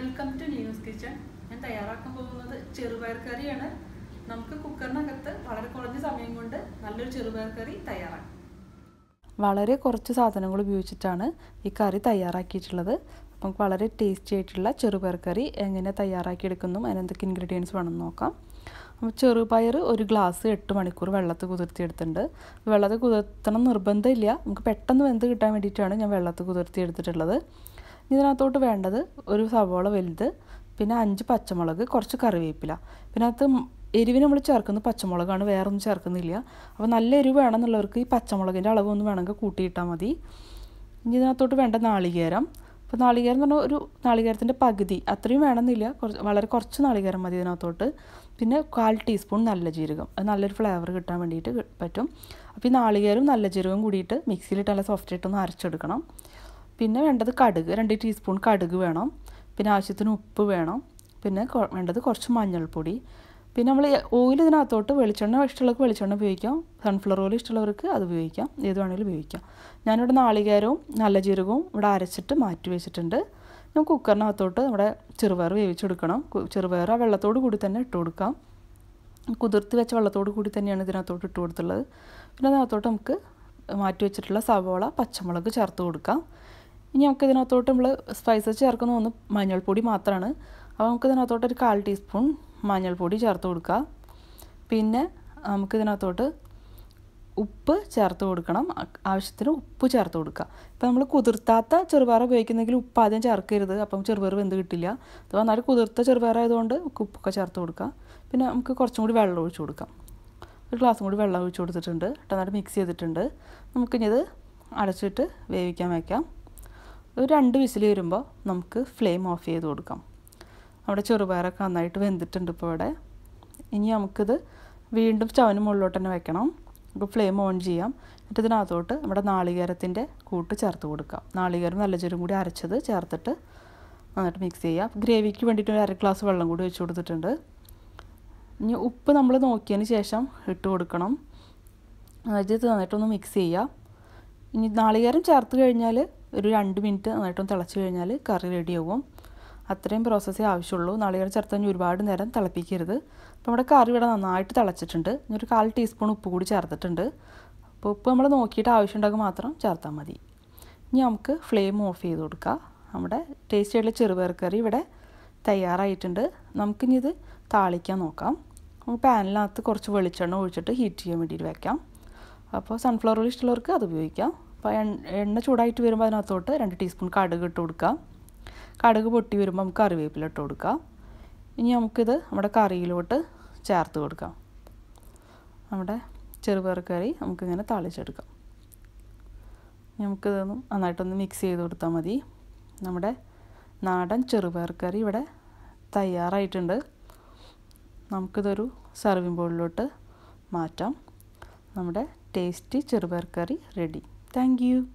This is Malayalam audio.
വെൽക്കം ടു ന്യൂസ് കിച്ചൺ ഞാൻ തയ്യാറാക്കാൻ പോകുന്നത് ചെറുപയർ കറിയാണ് നമുക്ക് കുക്കറിനകത്ത് വളരെ കുറഞ്ഞ സമയം കൊണ്ട് നല്ലൊരു ചെറുപയർ കറി തയ്യാറാക്കാം വളരെ കുറച്ച് സാധനങ്ങൾ ഉപയോഗിച്ചിട്ടാണ് ഈ കറി തയ്യാറാക്കിയിട്ടുള്ളത് നമുക്ക് വളരെ ടേസ്റ്റി ആയിട്ടുള്ള ചെറുപയർ കറി എങ്ങനെ തയ്യാറാക്കിയെടുക്കുന്നു അതിനെന്തൊക്കെ ഇൻഗ്രീഡിയൻസ് വേണമെന്ന് നോക്കാം ചെറുപയർ ഒരു ഗ്ലാസ് എട്ട് മണിക്കൂർ വെള്ളത്തിൽ കുതിർത്തിയെടുത്തിട്ടുണ്ട് വെള്ളത്തിൽ കുതിർത്തണം നിർബന്ധമില്ല നമുക്ക് പെട്ടെന്ന് വെന്ത് കിട്ടാൻ വേണ്ടിയിട്ടാണ് ഞാൻ വെള്ളത്തിൽ കുതിർത്തിയെടുത്തിട്ടുള്ളത് ഇതിനകത്തോട്ട് വേണ്ടത് ഒരു സവോള വലുത് പിന്നെ അഞ്ച് പച്ചമുളക് കുറച്ച് കറിവേപ്പില പിന്നെ അകത്ത് എരിവിന് നമ്മൾ ചേർക്കുന്നത് പച്ചമുളകാണ് വേറൊന്നും ചേർക്കുന്നില്ല അപ്പോൾ നല്ല എരിവ് വേണമെന്നുള്ളവർക്ക് ഈ പച്ചമുളകിൻ്റെ അളവൊന്നും വേണമെങ്കിൽ കൂട്ടിയിട്ടാൽ മതി ഇനി ഇതിനകത്തോട്ട് വേണ്ട നാളികേരം അപ്പോൾ നാളികേരം എന്ന് പറഞ്ഞാൽ ഒരു നാളികേരത്തിൻ്റെ പകുതി അത്രയും വേണമെന്നില്ല കുറച്ച് വളരെ കുറച്ച് നാളികേരം മതി ഇതിനകത്തോട്ട് പിന്നെ കാൽ ടീസ്പൂൺ നല്ല ജീരകം അത് നല്ലൊരു ഫ്ലേവർ കിട്ടാൻ വേണ്ടിയിട്ട് പറ്റും അപ്പോൾ ഈ നാളികേരവും നല്ല ജീരകവും കൂടിയിട്ട് മിക്സിയിലിട്ട് നല്ല സോഫ്റ്റ് ആയിട്ടൊന്ന് അരച്ചെടുക്കണം പിന്നെ വേണ്ടത് കടുക് രണ്ട് ടീസ്പൂൺ കടുക് വേണം പിന്നെ ആവശ്യത്തിന് ഉപ്പ് വേണം പിന്നെ വേണ്ടത് കുറച്ച് മഞ്ഞൾപ്പൊടി പിന്നെ നമ്മൾ ഓയിൽ ഇതിനകത്തോട്ട് വെളിച്ചെണ്ണ ഇഷ്ടമുള്ളവർക്ക് വെളിച്ചെണ്ണ ഉപയോഗിക്കാം സൺഫ്ലവർ ഓയിൽ ഇഷ്ടമുള്ളവർക്ക് അത് ഉപയോഗിക്കാം ഏത് വേണമെങ്കിലും ഉപയോഗിക്കാം ഞാനിവിടെ നാളികേരവും നല്ല ജീരകവും ഇവിടെ അരച്ചിട്ട് മാറ്റി വെച്ചിട്ടുണ്ട് ഞാൻ കുക്കറിനകത്തോട്ട് നമ്മുടെ ചെറുപയർ വേവിച്ചെടുക്കണം ചെറുപയർ ആ വെള്ളത്തോട് കൂടി തന്നെ ഇട്ട് കൊടുക്കാം കുതിർത്ത് വെച്ച വെള്ളത്തോട് കൂടി തന്നെയാണ് ഇതിനകത്തോട്ട് ഇട്ട് കൊടുത്തുള്ളത് പിന്നെ അതിനകത്തോട്ട് നമുക്ക് മാറ്റി വെച്ചിട്ടുള്ള സവോള പച്ചമുളക് ചേർത്ത് കൊടുക്കാം ഇനി നമുക്ക് ഇതിനകത്തോട്ട് നമ്മൾ സ്പൈസസ് ചേർക്കുന്ന ഒന്ന് മഞ്ഞൾപ്പൊടി മാത്രമാണ് അപ്പോൾ നമുക്ക് ഇതിനകത്തോട്ട് ഒരു കാൽ ടീസ്പൂൺ മഞ്ഞൾപ്പൊടി ചേർത്ത് കൊടുക്കുക പിന്നെ നമുക്ക് ഇതിനകത്തോട്ട് ഉപ്പ് ചേർത്ത് കൊടുക്കണം ആവശ്യത്തിന് ഉപ്പ് ചേർത്ത് കൊടുക്കുക ഇപ്പോൾ നമ്മൾ കുതിർത്താത്ത ചെറുപയർ ഉപയോഗിക്കുന്നെങ്കിൽ ഉപ്പ് ആദ്യം ചേർക്കരുത് അപ്പം ചെറുപയർ വെന്ത് കിട്ടില്ല അത് നന്നായിട്ട് കുതിർത്ത ചെറുപയർ ആയതുകൊണ്ട് ഉപ്പൊക്കെ ചേർത്ത് കൊടുക്കുക പിന്നെ നമുക്ക് കുറച്ചും കൂടി വെള്ളം ഒഴിച്ചു കൊടുക്കാം ഒരു ഗ്ലാസ്സും കൂടി വെള്ളം ഒഴിച്ചു കൊടുത്തിട്ടുണ്ട് നന്നായിട്ട് മിക്സ് ചെയ്തിട്ടുണ്ട് നമുക്കിനി ഇത് അടച്ചിട്ട് വേവിക്കാൻ വയ്ക്കാം ഒരു രണ്ട് വിസിൽ വരുമ്പോൾ നമുക്ക് ഫ്ലെയിം ഓഫ് ചെയ്ത് കൊടുക്കാം അവിടെ ചെറുപയറൊക്കെ നന്നായിട്ട് വെന്തിട്ടുണ്ട് ഇപ്പോൾ ഇവിടെ ഇനി നമുക്കിത് വീണ്ടും ചവന് മുകളിലോട്ട് തന്നെ വെക്കണം നമുക്ക് ഫ്ലെയിം ഓൺ ചെയ്യാം എന്നിട്ട് ഇതിനകത്തോട്ട് നമ്മുടെ നാളികേരത്തിൻ്റെ കൂട്ട് ചേർത്ത് കൊടുക്കാം നാളികേരം നല്ല ചെറും കൂടി അരച്ചത് ചേർത്തിട്ട് നന്നായിട്ട് മിക്സ് ചെയ്യാം ഗ്രേവിക്ക് വേണ്ടിയിട്ട് ഒരു അര ഗ്ലാസ് വെള്ളം കൂടി ഒഴിച്ച് കൊടുത്തിട്ടുണ്ട് ഇനി ഉപ്പ് നമ്മൾ നോക്കിയതിന് ശേഷം ഇട്ട് കൊടുക്കണം അതായത് നന്നായിട്ടൊന്ന് മിക്സ് ചെയ്യാം ഇനി നാളികേരം ചേർത്ത് കഴിഞ്ഞാൽ ഒരു രണ്ട് മിനിറ്റ് നന്നായിട്ടൊന്ന് തിളച്ച് കഴിഞ്ഞാൽ കറി റെഡിയാവും അത്രയും പ്രോസസ്സേ ആവശ്യമുള്ളൂ നാളികേര ചേർത്ത് ഒരുപാട് നേരം തിളപ്പിക്കരുത് അപ്പോൾ നമ്മുടെ കറി ഇവിടെ നന്നായിട്ട് തിളച്ചിട്ടുണ്ട് ഒരു കാൽ ടീസ്പൂൺ ഉപ്പ് കൂടി ചേർത്തിട്ടുണ്ട് അപ്പോൾ ഉപ്പ് നമ്മൾ നോക്കിയിട്ട് ആവശ്യമുണ്ടെങ്കിൽ മാത്രം ചേർത്താൽ മതി ഇനി നമുക്ക് ഫ്ലെയിം ഓഫ് ചെയ്ത് കൊടുക്കുക നമ്മുടെ ടേസ്റ്റിയായിട്ടുള്ള ചെറുപയർ കറി ഇവിടെ തയ്യാറായിട്ടുണ്ട് നമുക്കിനി ഇത് താളിക്കാൻ നോക്കാം നമുക്ക് പാനിനകത്ത് കുറച്ച് വെളിച്ചെണ്ണ ഒഴിച്ചിട്ട് ഹീറ്റ് ചെയ്യാൻ വേണ്ടിയിട്ട് വയ്ക്കാം അപ്പോൾ സൺഫ്ലവർ ഓയിൽ ഇഷ്ടമുള്ളവർക്ക് അത് ഉപയോഗിക്കാം അപ്പോൾ എണ്ണ ചൂടായിട്ട് വരുമ്പോൾ അതിനകത്തോട്ട് രണ്ട് ടീസ്പൂൺ കടുക് ഇട്ട് കൊടുക്കുക കടുക് പൊട്ടി വരുമ്പോൾ നമുക്ക് കറിവേപ്പില ഇട്ട് കൊടുക്കാം ഇനി നമുക്കിത് നമ്മുടെ കറിയിലോട്ട് ചേർത്ത് കൊടുക്കാം നമ്മുടെ ചെറുപയർ കറി നമുക്കിങ്ങനെ തളിച്ചെടുക്കാം നമുക്കിതൊന്ന് നന്നായിട്ടൊന്ന് മിക്സ് ചെയ്ത് കൊടുത്താൽ മതി നമ്മുടെ നാടൻ ചെറുപയർ കറി ഇവിടെ തയ്യാറായിട്ടുണ്ട് നമുക്കിതൊരു സർവിംഗ് ബോളിലോട്ട് മാറ്റാം നമ്മുടെ ടേസ്റ്റി ചെറുപയർ കറി റെഡി Thank you.